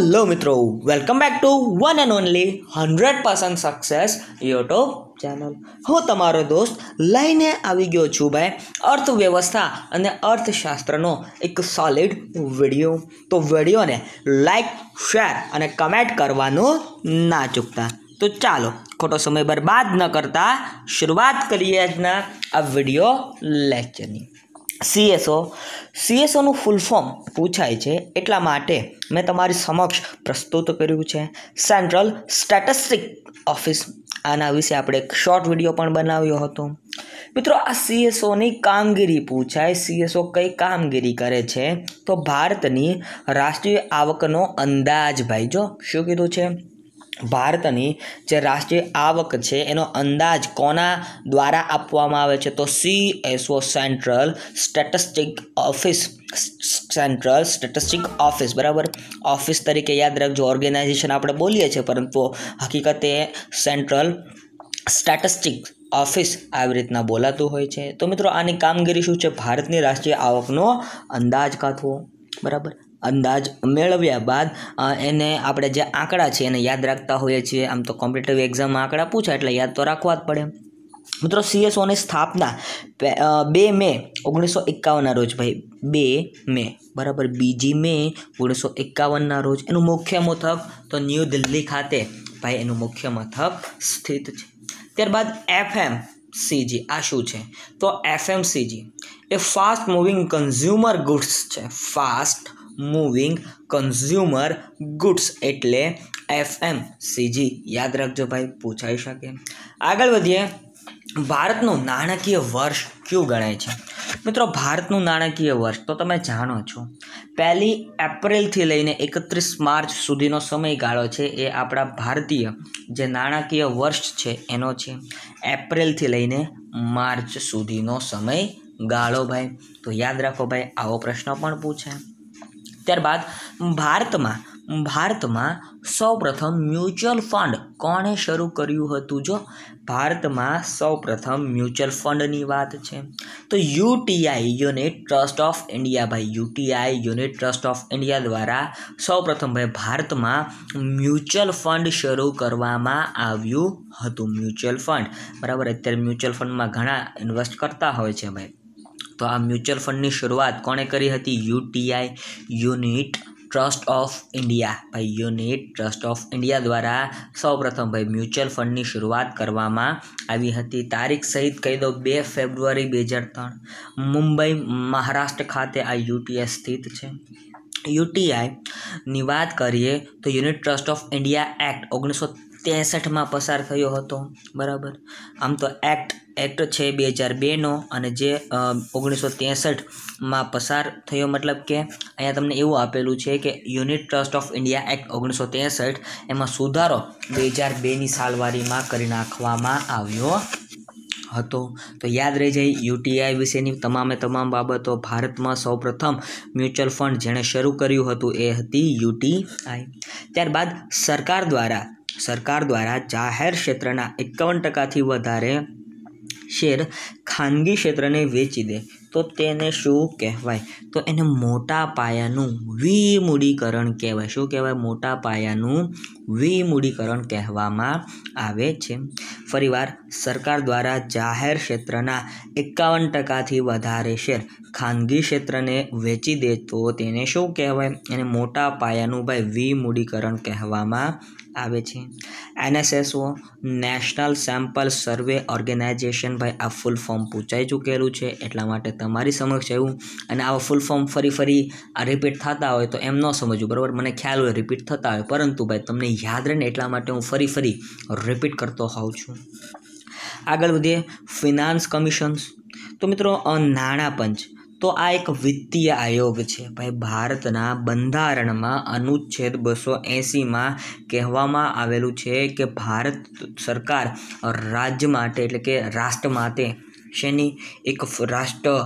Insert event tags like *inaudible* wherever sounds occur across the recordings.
Hello મિત્રો welcome back to one and only hundred percent success YouTube channel હું તમારો દોસ્ત લઈને આવી ગયો છું ભાઈ અર્થવ્યવસ્થા અને અર્થશાસ્ત્રનો એક સોલિડ વિડીયો તો વિડીયોને લાઈક શેર અને કમેન્ટ કરવાનું ના ચૂકતા તો ચાલો ખોટો સમય બરબાદ ન કરતા શરૂઆત કરીએ આજના આ વિડીયો લેક્ચરની સીએસઓ સીએસઓનું ફૂલ ફોર્મ પૂછાય છે એટલા માટે મેં તમારી સમક્ષ પ્રસ્તુત કર્યું છે સેન્ટ્રલ સ્ટેટિસ્ટિક ઓફિસ આના વિશે આપણે એક શોર્ટ વિડીયો પણ બનાવ્યો હતો મિત્રો આ સીએસઓની કામગીરી પૂછાય સીએસઓ કઈ કામગીરી કરે છે તો ભારતની રાષ્ટ્રીય આવકનો અંદાજ ભાઈ જો શું કીધું છે ભારતની જે રાષ્ટ્રીય આવક છે એનો અંદાજ કોના દ્વારા આપવામાં આવે છે તો C CSO central statistic office central statistic office બરાબર ઓફિસ તરીકે યાદ રાખજો ઓર્ગેનાઇઝેશન આપણે બોલીએ છીએ પરંતુ હકીકતે સેન્ટ્રલ સ્ટેટિસ્ટિક ઓફિસ આવી રીતના બોલાતું હોય છે તો મિત્રો આની કામગીરી શું છે ભારતની રાષ્ટ્રીય આવકનો અંદાજ કાઢવો બરાબર અંદાજ મેળવ્યા બાદ એને આપણે જે આંકડા છે એને યાદ રાખતા હોઈએ છીએ આમ તો કોમ્પિટેટિવ એક્ઝામમાં આંકડા પૂછાય એટલે યાદ તો રાખવા જ પડે મિત્રો સીએસઓની સ્થાપના બે મે ઓગણીસો એકાવનના રોજ ભાઈ બે મે બરાબર બીજી મે ઓગણીસો એકાવનના રોજ એનું મુખ્ય મથક તો ન્યૂ દિલ્હી ખાતે ભાઈ એનું મુખ્ય મથક સ્થિત છે ત્યારબાદ એફએમ સીજી આ શું છે તો એફએમસીજી એ ફાસ્ટ મૂવિંગ કન્ઝ્યુમર ગુડ્સ છે ફાસ્ટ મૂવિંગ કન્ઝ્યુમર ગુડ્સ એટલે એફ એમ સીજી યાદ રાખજો ભાઈ પૂછાઈ શકે આગળ વધીએ ભારતનું નાણાકીય વર્ષ કયું ગણાય છે મિત્રો ભારતનું નાણાકીય વર્ષ તો તમે જાણો છો પહેલી એપ્રિલથી લઈને એકત્રીસ માર્ચ સુધીનો સમયગાળો છે એ આપણા ભારતીય જે નાણાકીય વર્ષ છે એનો છે એપ્રિલથી લઈને માર્ચ સુધીનો સમય ગાળો ભાઈ તો યાદ રાખો ભાઈ આવો પ્રશ્ન પણ પૂછાય ત્યારબાદ ભારતમાં ભારતમાં સૌપ્રથમ મ્યુચ્યુઅલ ફંડ કોણે શરૂ કર્યું હતું જો ભારતમાં સૌપ્રથમ મ્યુચ્યુઅલ ફંડની વાત છે તો UTI unit trust of India ભાઈ UTI unit trust of India દ્વારા સૌપ્રથમ ભાઈ ભારતમાં મ્યુચ્યુઅલ ફંડ શરૂ કરવામાં આવ્યું હતું મ્યુચ્યુઅલ ફંડ બરાબર અત્યારે મ્યુચ્યુઅલ ફંડમાં ઘણા ઇન્વેસ્ટ કરતા હોય છે ભાઈ તો આ મ્યુચ્યુઅલ ફંડની શરૂઆત કોણે કરી હતી UTI unit trust of India ભાઈ યુનિટ ટ્રસ્ટ ઓફ ઇન્ડિયા દ્વારા સૌપ્રથમ ભાઈ મ્યુચ્યુઅલ ફંડની શરૂઆત કરવામાં આવી હતી તારીખ સહિત કહી દો બે ફેબ્રુઆરી બે હજાર ત્રણ મુંબઈ મહારાષ્ટ્ર ખાતે આ યુટીઆઈ સ્થિત છે યુટીઆઈની વાત કરીએ તો unit trust of India act ઓગણીસો ત્રેસઠમાં પસાર થયો હતો બરાબર આમ તો એક્ટ એક્ટ છે બે હજાર બેનો અને જે ઓગણીસો ત્રેસઠમાં પસાર થયો મતલબ કે અહીંયા તમને એવું આપેલું છે કે unit trust of India act ઓગણીસો ત્રેસઠ એમાં સુધારો બે હજાર બેની સાલવારીમાં કરી નાખવામાં આવ્યો હતો તો યાદ રહી જાય યુટીઆઈ વિશેની તમામે તમામ બાબતો ભારતમાં સૌપ્રથમ મ્યુચ્યુઅલ ફંડ જેણે શરૂ કર્યું હતું એ હતી યુટીઆઈ ત્યારબાદ સરકાર દ્વારા સરકાર દ્વારા જાહેર ક્ષેત્રના એકાવન ટકાથી વધારે શેર ખાનગી ક્ષેત્રને વેચી દે તો તેને શું કહેવાય તો એને મોટા પાયાનું વિમૂડીકરણ કહેવાય શું કહેવાય મોટા પાયાનું વિમૂડીકરણ કહેવામાં આવે છે ફરીવાર સરકાર દ્વારા જાહેર ક્ષેત્રના એકાવન ટકાથી વધારે શેર ખાનગી ક્ષેત્રને વેચી દે તો તેને શું કહેવાય એને મોટા પાયાનું ભાઈ વિમૂડીકરણ કહેવામાં આવે છે NSSO national sample survey organisation ભાઈ આ ફૂલ ફોર્મ પૂછાઈ ચૂકેલું છે એટલા માટે તમારી સમક્ષ એવું અને આવા ફૂલ ફોર્મ ફરી ફરી આ રિપીટ થતા હોય તો એમ ન સમજવું બરાબર મને ખ્યાલ હોય રિપીટ થતા હોય પરંતુ ભાઈ તમને યાદ રહે ને એટલા માટે હું ફરી ફરી રિપીટ કરતો હોઉં છું આગળ વધીએ ફિનાન્સ કમિશન્સ તો મિત્રો નાણાં પંચ તો આ એક વિત્તીય આયોગ છે ભાઈ ભારતના બંધારણમાં અનુચ્છેદ બસો એંસીમાં કહેવામાં આવેલું છે કે ભારત સરકાર રાજ્ય માટે એટલે કે રાષ્ટ્ર માટે શેની એક રાષ્ટ્ર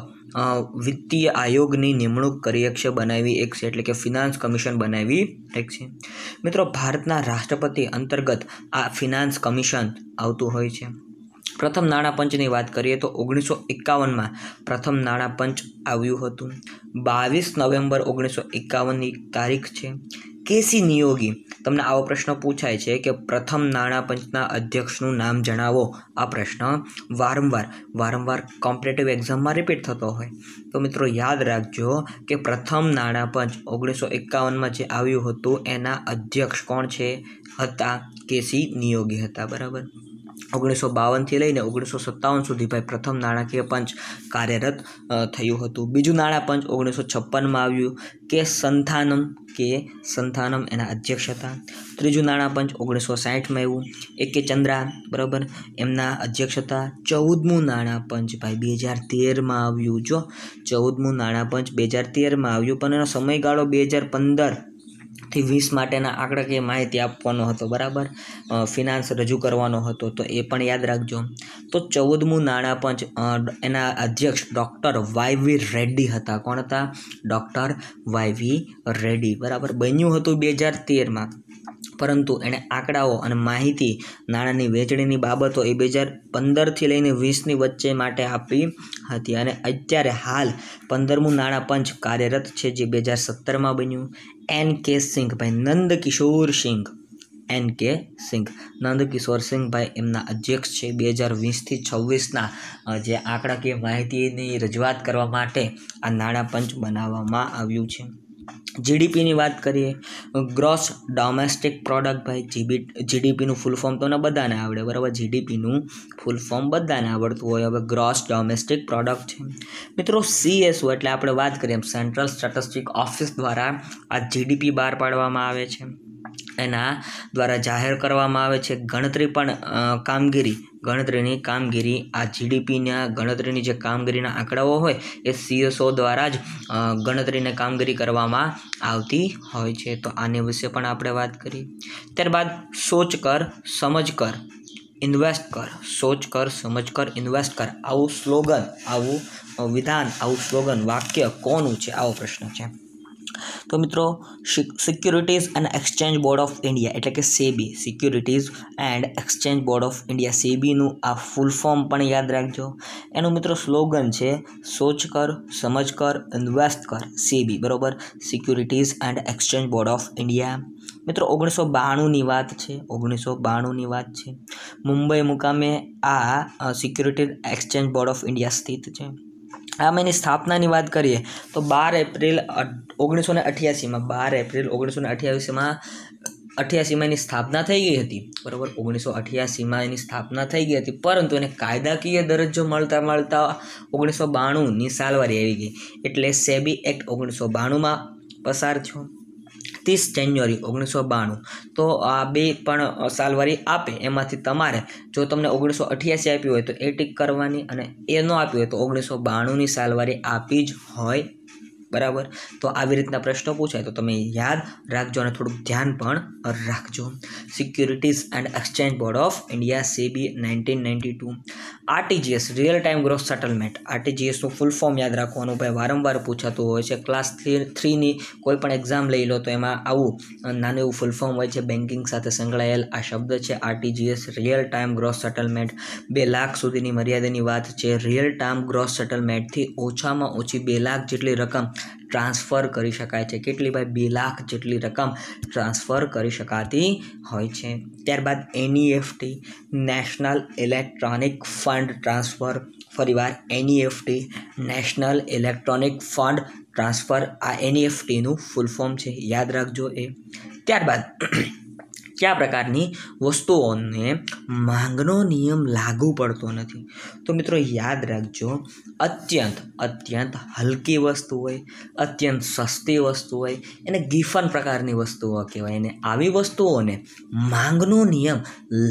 વિત્તીય આયોગની નિમણૂક કરી છે બનાવી એક છે એટલે કે ફિનાન્સ કમિશન બનાવી એક છે મિત્રો ભારતના રાષ્ટ્રપતિ અંતર્ગત આ ફિનાન્સ કમિશન આવતું હોય છે પ્રથમ નાણાં પંચની વાત કરીએ તો ઓગણીસો એકાવનમાં પ્રથમ નાણાં પંચ આવ્યું હતું બાવીસ નવેમ્બર ઓગણીસો એકાવનની તારીખ છે કેસી નિયોગી તમને આવો પ્રશ્ન પૂછાય છે કે પ્રથમ નાણાં પંચના અધ્યક્ષનું નામ જણાવો આ પ્રશ્ન વારંવાર વારંવાર કોમ્પિટેટિવ એક્ઝામમાં રિપીટ થતો હોય તો મિત્રો યાદ રાખજો કે પ્રથમ નાણાં પંચ ઓગણીસો એકાવનમાં જે આવ્યું હતું એના અધ્યક્ષ કોણ છે હતા કેસી નિયોગી હતા બરાબર ઓગણીસો બાવનથી લઈને ઓગણીસો સત્તાવન સુધી ભાઈ પ્રથમ નાણાકીય પંચ કાર્યરત થયું હતું બીજું નાણાં પંચ ઓગણીસો છપ્પનમાં આવ્યું કે સંથાનમ કે સંથાનમ એના અધ્યક્ષ હતા ત્રીજું નાણાં પંચ ઓગણીસો સાહીઠમાં આવ્યું એ કે ચંદ્રા બરાબર એમના અધ્યક્ષ હતા ચૌદમું નાણાં પંચ ભાઈ બે હજાર તેરમાં આવ્યું જો ચૌદમું નાણાં પંચ બે હજાર તેરમાં આવ્યું પણ એનો સમયગાળો બે હજાર પંદર થી વીસ માટેના આંકડાકીય માહિતી આપવાનો હતો બરાબર ફિનાન્સ રજૂ કરવાનો હતો તો એ પણ યાદ રાખજો તો ચૌદમું નાણાં પંચ એના અધ્યક્ષ ડૉક્ટર વાય વી રેડ્ડી હતા કોણ હતા ડૉક્ટર વાય વી રેડ્ડી બરાબર બન્યું હતું બે હજાર તેરમાં પરંતુ એણે આંકડાઓ અને માહિતી નાણાંની વેચણીની બાબતો એ બે હજાર પંદરથી લઈને વીસની વચ્ચે માટે આપી હતી અને અત્યારે હાલ પંદરમું નાણાં પંચ કાર્યરત છે જે બે હજાર સત્તરમાં બન્યું એન કે સિંઘભાઈ ભાઈ નંદ કિશોર સિંઘ એન કે સિંઘ નંદકિશોર સિંઘભાઈ એમના અધ્યક્ષ છે બે હજાર વીસથી છવ્વીસના જે આંકડાકીય માહિતીની રજૂઆત કરવા માટે આ નાણાં પંચ બનાવવામાં આવ્યું છે જીડીપીની વાત કરીએ ગ્રોસ ડોમેસ્ટિક પ્રોડક્ટ ભાઈ જીબી જીડીપીનું ફૂલ ફોર્મ તો બધાને આવડે બરાબર જીડીપીનું ફૂલ ફોર્મ બધાને આવડતું હોય હવે ગ્રોસ ડોમેસ્ટિક પ્રોડક્ટ છે મિત્રો સીએસઓ એટલે આપણે વાત કરીએ સેન્ટ્રલ સ્ટેટિસ્ટિક ઓફિસ દ્વારા આ જીડીપી બહાર પાડવામાં આવે છે એના દ્વારા જાહેર કરવામાં આવે છે ગણતરી પણ કામગીરી ગણતરીની કામગીરી આ જીડીપીના ગણતરીની જે કામગીરીના આંકડાઓ હોય એ સીએસઓ દ્વારા જ ગણતરીને કામગીરી કરવામાં આવતી હોય છે તો આને વિશે પણ આપણે વાત કરી ત્યારબાદ સોચ કર સમજ કર ઇન્વેસ્ટ કર સોચ કર સમજ કર ઇન્વેસ્ટ કર આવું સ્લોગન આવું વિધાન આવું સ્લોગન વાક્ય કોનું છે આવો પ્રશ્ન છે તો મિત્રો securities and exchange board of India એટલે કે SEBI securities and exchange board of India સેબીનું આ ફૂલ ફોર્મ પણ યાદ રાખજો એનું મિત્રો સ્લોગન છે સોચ કર સમજ કર ઇન્વેસ્ટ કર સેબી બરાબર securities and exchange board of India મિત્રો ઓગણીસો બાણુંની વાત છે ઓગણીસો બાણુંની વાત છે મુંબઈ મુકામે આ security exchange board of India સ્થિત છે આમ એની સ્થાપનાની વાત કરીએ તો બાર એપ્રિલ ઓગણીસો ને અઠ્યાસીમાં બાર એપ્રિલ ઓગણીસો ને અઠ્યાવીસમાં અઠ્યાસીમાં એની સ્થાપના થઈ ગઈ હતી બરાબર ઓગણીસો અઠ્યાસીમાં એની સ્થાપના થઈ ગઈ હતી પરંતુ એને કાયદાકીય દરજ્જો મળતા મળતા ઓગણીસો બાણુંની સાલવારી આવી ગઈ એટલે સેબી એક્ટ ઓગણીસો બાણુંમાં પસાર થયો ત્રીસ જાન્યુઆરી ઓગણીસો બાણું તો આ બે પણ સાલવારી આપે એમાંથી તમારે જો તમને ઓગણીસો અઠ્યાસી આપી હોય તો એ ટીક કરવાની અને એ ન આપી હોય તો ઓગણીસો બાણુંની સાલવારી આપી જ હોય બરાબર તો આવી રીતના પ્રશ્નો પૂછાય તો તમે યાદ રાખજો અને થોડુંક ધ્યાન પણ રાખજો securities and exchange board of India SEBI nineteen ninety two RTGS real time gross settlement આરટીજીએસનું ફૂલ ફોર્મ યાદ રાખવાનું ભાઈ વારંવાર પૂછાતું હોય છે ક્લાસ થ્રી થ્રીની કોઈ પણ એક્ઝામ લઈ લો તો એમાં આવું નાનું એવું ફૂલ ફોર્મ હોય છે બેન્કિંગ સાથે સંકળાયેલ આ શબ્દ છે RTGS real time gross settlement બે લાખ સુધીની મર્યાદાની વાત છે રિયલ ટાઈમ ગ્રોસ સેટલમેન્ટથી ઓછામાં ઓછી બે લાખ જેટલી રકમ ટ્રાન્સફર કરી શકાય છે કેટલી ભાઈ બે લાખ જેટલી રકમ ટ્રાન્સફર કરી શકાતી હોય છે ત્યારબાદ NEFT national electronic fund transfer ફરીવાર NEFT national electronic fund transfer આ એનઈએફટીનું ફૂલ ફોર્મ છે યાદ રાખજો એ ત્યારબાદ કયા પ્રકારની વસ્તુઓને માંગનો નિયમ લાગુ પડતો નથી તો મિત્રો યાદ રાખજો અત્યંત અત્યંત હલકી વસ્તુ હોય અત્યંત સસ્તી વસ્તુ હોય એને ગિફન પ્રકારની વસ્તુઓ કહેવાય અને આવી વસ્તુઓને માંગનો નિયમ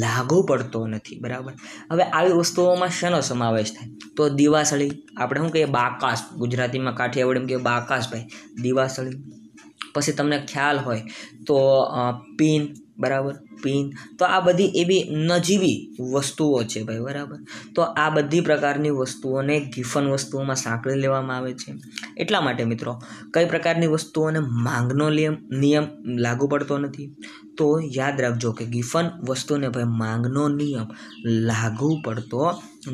લાગુ પડતો નથી બરાબર હવે આવી વસ્તુઓમાં શેનો સમાવેશ થાય તો દિવાસળી આપણે શું કહીએ બાકાશ ગુજરાતીમાં કાઠિયાવાડી એમ કહીએ ભાઈ દિવાસળી પછી તમને ખ્યાલ હોય તો પિન બરાબર પિન તો આ બધી એવી નજીવી વસ્તુઓ છે ભાઈ બરાબર તો આ બધી પ્રકારની વસ્તુઓને ગિફન વસ્તુઓમાં સાંકળી લેવામાં આવે છે એટલા માટે મિત્રો કઈ પ્રકારની વસ્તુઓને માંગનો નિયમ નિયમ લાગુ પડતો નથી તો યાદ રાખજો કે ગિફન વસ્તુને ભાઈ માંગનો નિયમ લાગુ પડતો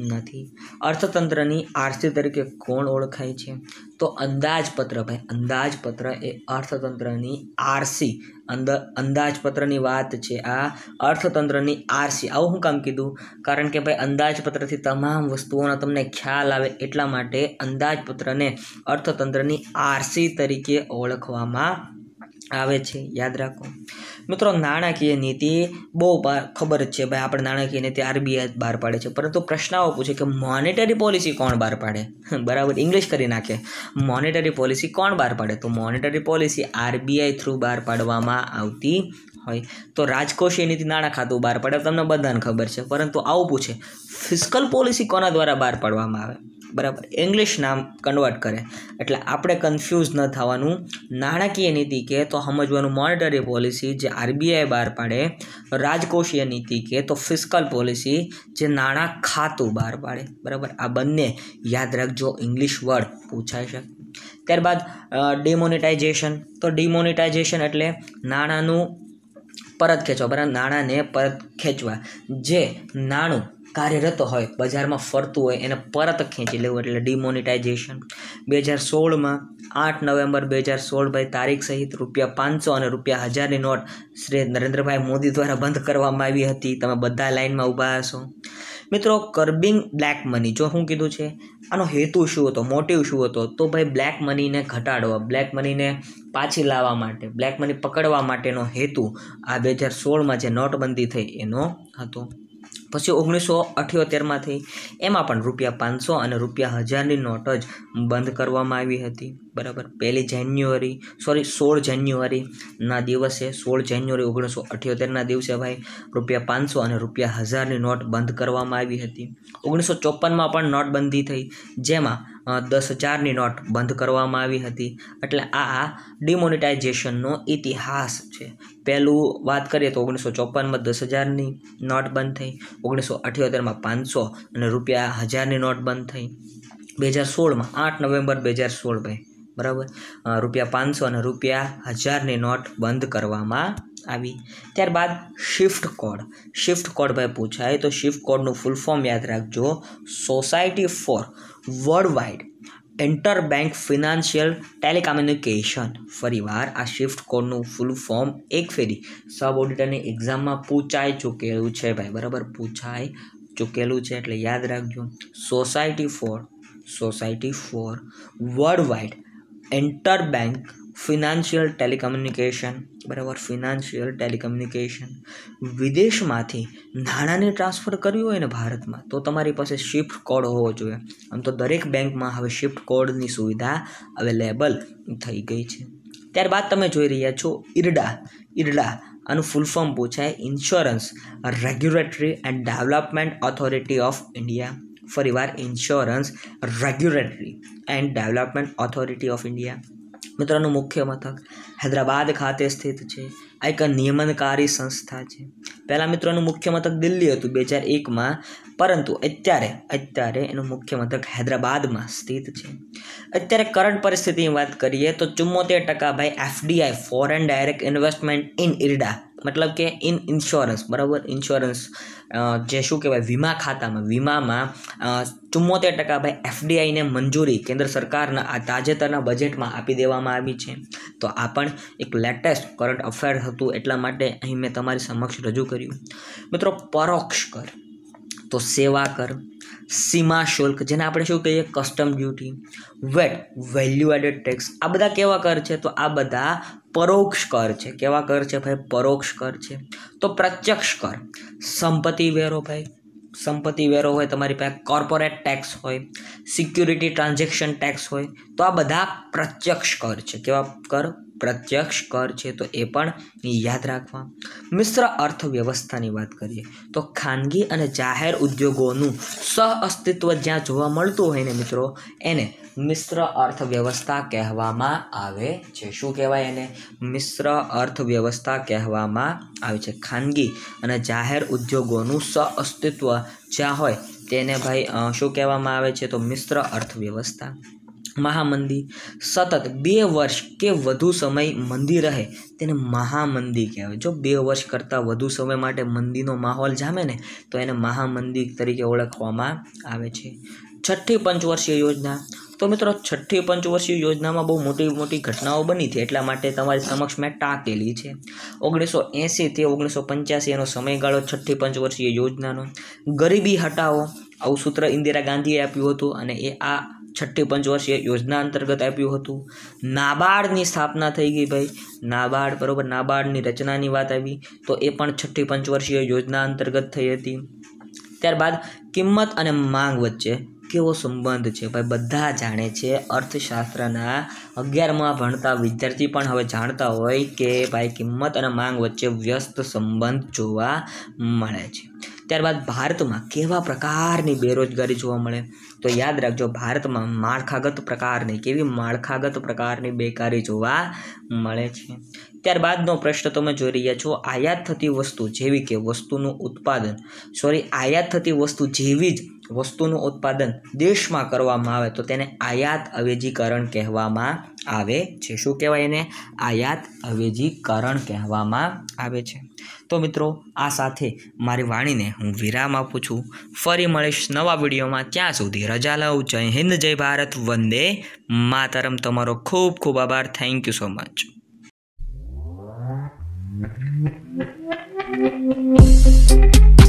નથી અર્થતંત્રની આરસી તરીકે કોણ ઓળખાય છે તો અંદાજપત્ર ભાઈ અંદાજપત્ર એ અર્થતંત્રની આરસી અંદર અંદાજપત્રની વાત છે આ તથા અર્થતંત્રની આરસી આવું હું કામ કીધું કારણ કે ભાઈ અંદાજપત્રથી તમામ વસ્તુઓનો તમને ખ્યાલ આવે એટલા માટે અંદાજપત્રને અર્થતંત્રની આરસી તરીકે ઓળખવામાં આવે છે યાદ રાખો મિત્રો નાણાકીય નીતિ બહુ ખબર જ છે ભાઈ આપણે નાણાકીય નીતિ આરબીઆઈ બહાર પાડે છે પરંતુ પ્રશ્ન આવો પૂછે કે મોનેટરી પોલિસી કોણ બહાર પાડે *laughs* બરાબર ઇંગ્લિશ કરી નાખે મોનેટરી પોલિસી કોણ બહાર પાડે તો મોનેટરી પોલિસી આરબીઆઈ થ્રુ બહાર પાડવામાં આવતી હોય તો રાજકોષ એનીથી નાણાં ખાતું બહાર પડે તમને બધાને ખબર છે પરંતુ આવું પૂછે ફિસ્કલ પોલિસી કોના દ્વારા બહાર પાડવામાં આવે બરાબર ઇંગ્લિશ નામ કન્વર્ટ કરે એટલે આપણે કન્ફ્યુઝ ન થવાનું નાણાકીય નીતિ કે તો સમજવાનું મોનેટરી પોલિસી જે આરબીઆઈ બહાર પાડે રાજકોષીય નીતિ કે તો ફિસ્કલ પોલિસી જે નાણાં ખાતું બહાર પાડે બરાબર આ બંને યાદ રાખજો ઇંગ્લિશ વર્ડ પૂછાય છે ત્યારબાદ ડિમોનિટાઇઝેશન તો ડિમોનિટાઇઝેશન એટલે નાણાંનું પરત ખેંચવા બરાબર નાણાંને પરત ખેંચવા જે નાણું કાર્યરત હોય બજારમાં ફરતું હોય એને પરત ખેંચી લેવું એટલે ડિમોનિટાઇઝેશન બે હજાર સોળમાં આઠ નવેમ્બર બે હજાર સોળ ભાઈ તારીખ સહિત રૂપિયા પાંચસો અને રૂપિયા હજારની નોટ શ્રી નરેન્દ્રભાઈ મોદી દ્વારા બંધ કરવામાં આવી હતી તમે બધા લાઇનમાં ઊભા હશો મિત્રો કર્બિંગ બ્લેક મની જો શું કીધું છે આનો હેતુ શું હતો મોટિવ શું હતો તો ભાઈ બ્લેક મનીને ઘટાડવા બ્લેક મનીને પાછી લાવવા માટે બ્લેક મની પકડવા માટેનો હેતુ આ બે હજાર સોળમાં જે નોટબંધી થઈ એનો હતો પછી ઓગણીસો અઠ્યોતેરમાં થઈ એમાં પણ રૂપિયા પાંચસો અને રૂપિયા હજારની નોટ જ બંધ કરવામાં આવી હતી બરાબર પહેલી જાન્યુઆરી સોરી સોળ જાન્યુઆરીના દિવસે સોળ જાન્યુઆરી ઓગણીસો અઠ્યોતેરના દિવસે ભાઈ રૂપિયા પાંચસો અને રૂપિયા હજારની નોટ બંધ કરવામાં આવી હતી ઓગણીસો ચોપનમાં પણ નોટબંધી થઈ જેમાં દસ હજારની નોટ બંધ કરવામાં આવી હતી એટલે આ ડિમોનિટાઇઝેશનનો ઇતિહાસ છે પહેલું વાત કરીએ તો ઓગણીસો ચોપનમાં દસ હજારની નોટ બંધ થઈ ઓગણીસો અઠ્યોતેરમાં પાંચસો અને રૂપિયા હજારની નોટ બંધ થઈ બે હજાર સોળમાં આઠ નવેમ્બર બે હજાર સોળ ભાઈ બરાબર રૂપિયા પાંચસો અને રૂપિયા હજારની નોટ બંધ કરવામાં આવી ત્યારબાદ શિફ્ટ કોડ શિફ્ટ કોડ ભાઈ પૂછાય તો શિફ્ટ કોડનું ફૂલ ફોર્મ યાદ રાખજો society for worldwide interbank financial telecommunication ફરીવાર આ શિફ્ટ કોડનું ફૂલ ફોર્મ એક ફેરી સબ ઓડિટરની એક્ઝામમાં પૂછાઈ ચૂકેલું છે ભાઈ બરાબર પૂછાઈ ચૂકેલું છે એટલે યાદ રાખજો society for society for worldwide interbank financial telecommunication બરાબર ફિનાન્શિયલ ટેલિકમ્યુનિકેશન વિદેશમાંથી નાણાંની ટ્રાન્સફર કર્યું હોય ને ભારતમાં તો તમારી પાસે શિફ્ટ કોડ હોવો જોઈએ આમ તો દરેક બેંકમાં હવે શિફ્ટ કોડની સુવિધા અવેલેબલ થઈ ગઈ છે ત્યારબાદ તમે જોઈ રહ્યા છો ઈરડા ઈરડા આનું ફૂલ ફોર્મ પૂછાય insurance regulatory and development authority of India ફરીવાર insurance regulatory and development authority of India મિત્રોનું મુખ્ય મથક હૈદરાબાદ ખાતે સ્થિત છે આ એક નિયમનકારી સંસ્થા છે પહેલાં મિત્રોનું મુખ્ય મથક દિલ્હી હતું બે હજાર એકમાં પરંતુ અત્યારે અત્યારે એનું મુખ્ય મથક હૈદરાબાદમાં સ્થિત છે અત્યારે કરંટ પરિસ્થિતિની વાત કરીએ તો ચુમ્મોતેર ટકા ભાઈ FDI foreign direct investment in IRDA મતલબ કે ઇન ઇન્સ્યોરન્સ બરાબર ઇન્સ્યોરન્સ જે શું કહેવાય વીમા ખાતામાં વીમામાં ચુમ્મોતેર ટકા ભાઈ એફડીઆઈને મંજૂરી કેન્દ્ર સરકારના આ તાજેતરના બજેટમાં આપી દેવામાં આવી છે તો આ પણ એક લેટેસ્ટ કરંટ અફેર હતું એટલા માટે અહીં મેં તમારી સમક્ષ રજૂ કર્યું મિત્રો પરોક્ષ કર તો સેવા કર સીમા શુલ્ક જેને આપણે શું કહીએ custom duty VAT value added tax આ બધા કેવા કર છે તો આ બધા પરોક્ષ કર છે કેવા કર છે ભાઈ પરોક્ષ કર છે તો પ્રત્યક્ષ કર સંપત્તિ વેરો ભાઈ સંપત્તિ વેરો હોય તમારી પાસે કોર્પોરેટ ટેક્સ હોય સિક્યુરિટી ટ્રાન્ઝેક્શન ટેક્સ હોય તો આ બધા પ્રત્યક્ષ કર છે કેવા કર પ્રત્યક્ષ કર છે તો એ પણ યાદ રાખવા મિશ્ર અર્થવ્યવસ્થાની વાત કરીએ તો ખાનગી અને જાહેર ઉદ્યોગોનું સહ અસ્તિત્વ જ્યાં જોવા મળતું હોય ને મિત્રો એને મિશ્ર અર્થવ્યવસ્થા કહેવામાં આવે છે શું કહેવાય એને મિશ્ર અર્થવ્યવસ્થા કહેવામાં આવે છે ખાનગી અને જાહેર ઉદ્યોગોનું સહઅસ્તિત્વ જ્યાં હોય તેને ભાઈ શું કહેવામાં આવે છે તો મિશ્ર અર્થવ્યવસ્થા મહામંદી સતત બે વર્ષ કે વધુ સમય મંદી રહે તેને મહામંદી કહેવાય જો બે વર્ષ કરતાં વધુ સમય માટે મંદીનો માહોલ જામે ને તો એને મહામંદી તરીકે ઓળખવામાં આવે છે છઠ્ઠી પંચવર્ષીય યોજના તો મિત્રો છઠ્ઠી પંચવર્ષીય યોજનામાં બહુ મોટી મોટી ઘટનાઓ બની હતી એટલા માટે તમારી સમક્ષ મેં ટાંકેલી છે ઓગણીસો એંસીથી ઓગણીસો પંચ્યાસી એનો સમયગાળો છઠ્ઠી પંચવર્ષીય યોજનાનો ગરીબી હટાવો આવું સૂત્ર ઇન્દિરા ગાંધીએ આપ્યું હતું અને એ આ છઠ્ઠી પંચવર્ષીય યોજના અંતર્ગત આપ્યું હતું નાબાર્ડની સ્થાપના થઈ ગઈ ભાઈ નાબાર્ડ બરાબર નાબાર્ડની રચનાની વાત આવી તો એ પણ છઠ્ઠી પંચવર્ષીય યોજના અંતર્ગત થઈ હતી ત્યારબાદ કિંમત અને માંગ વચ્ચે કેવો સંબંધ છે ભાઈ બધા જાણે છે અર્થશાસ્ત્રના અગિયારમાં ભણતા વિદ્યાર્થી પણ હવે જાણતા હોય કે ભાઈ કિંમત અને માંગ વચ્ચે વ્યસ્ત સંબંધ જોવા મળે છે ત્યારબાદ ભારતમાં કેવા પ્રકારની બેરોજગારી જોવા મળે તો યાદ રાખજો ભારતમાં માળખાગત પ્રકારની કેવી માળખાગત પ્રકારની બેકારી જોવા મળે છે ત્યારબાદનો પ્રશ્ન તમે જોઈ રહ્યા છો આયાત થતી વસ્તુ જેવી કે વસ્તુનું ઉત્પાદન સોરી આયાત થતી વસ્તુ જેવી જ વસ્તુનું ઉત્પાદન દેશમાં કરવામાં આવે તો તેને આયાત અવેજીકરણ કહેવામાં આવે છે શું કહેવાય એને આયાત અવેજીકરણ કહેવામાં આવે છે તો મિત્રો આ સાથે મારી વાણીને હું વિરામ આપું છું ફરી મળીશ નવા વિડીયોમાં ત્યાં સુધી રજા લઉં જય હિન્દ જય ભારત વંદે માતરમ તમારો ખૂબ ખૂબ આભાર thank you so much Thank you.